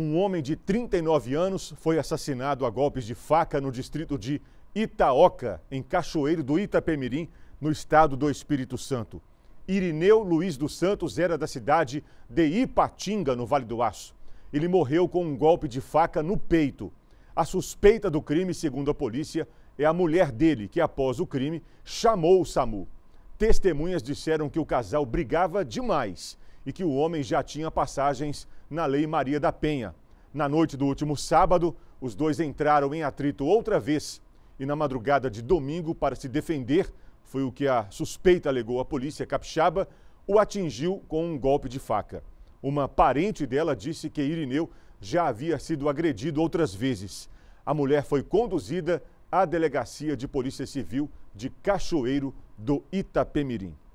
Um homem de 39 anos foi assassinado a golpes de faca no distrito de Itaoca, em Cachoeiro do Itapemirim, no estado do Espírito Santo. Irineu Luiz dos Santos era da cidade de Ipatinga, no Vale do Aço. Ele morreu com um golpe de faca no peito. A suspeita do crime, segundo a polícia, é a mulher dele, que após o crime chamou o SAMU. Testemunhas disseram que o casal brigava demais e que o homem já tinha passagens na Lei Maria da Penha. Na noite do último sábado, os dois entraram em atrito outra vez e na madrugada de domingo, para se defender, foi o que a suspeita alegou à polícia capixaba, o atingiu com um golpe de faca. Uma parente dela disse que Irineu já havia sido agredido outras vezes. A mulher foi conduzida à delegacia de Polícia Civil de Cachoeiro do Itapemirim.